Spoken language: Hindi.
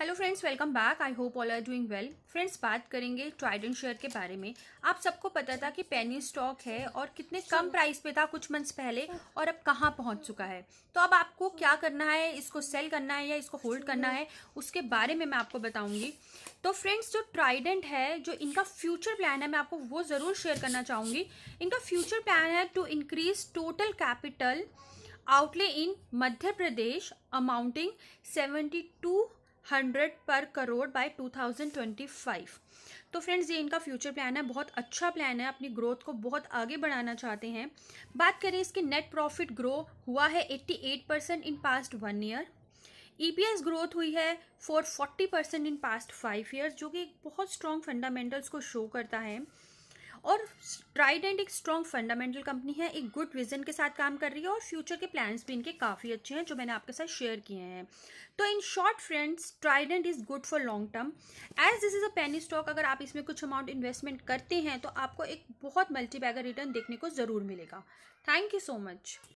hello friends welcome back I hope all are doing well friends बात करेंगे ट्राइडेंट शेयर के बारे में आप सबको पता था कि पेनी स्टॉक है और कितने कम प्राइस पे था कुछ मंथ्स पहले और अब कहाँ पहुँच चुका है तो अब आपको क्या करना है इसको सेल करना है या इसको होल्ड करना है उसके बारे में मैं आपको बताऊँगी तो फ्रेंड्स जो ट्राइडेंट है जो इनका फ्यूचर प्लान है मैं आपको वो ज़रूर शेयर करना चाहूँगी इनका फ्यूचर प्लान है to increase total capital outlay in Madhya Pradesh amounting seventy two hundred पर करोड़ बाय 2025 तो फ्रेंड्स ये इनका फ्यूचर प्लान है बहुत अच्छा प्लान है अपनी ग्रोथ को बहुत आगे बढ़ाना चाहते हैं बात करें इसके नेट प्रॉफिट ग्रो हुआ है 88 percent in past one year EPS growth हुई है four forty percent in past five years जो कि बहुत स्ट्रॉन्ग फंडामेंटल्स को शो करता है और ट्राइडेंट एक स्ट्रॉन्ग फंडामेंटल कंपनी है एक गुड विजन के साथ काम कर रही है और फ्यूचर के प्लान्स भी इनके काफ़ी अच्छे हैं जो मैंने आपके साथ शेयर किए हैं तो in short friends Trident is good for long term as this is a penny stock अगर आप इसमें कुछ अमाउंट इन्वेस्टमेंट करते हैं तो आपको एक बहुत मल्टी बैगर रिटर्न देखने को ज़रूर मिलेगा थैंक यू सो मच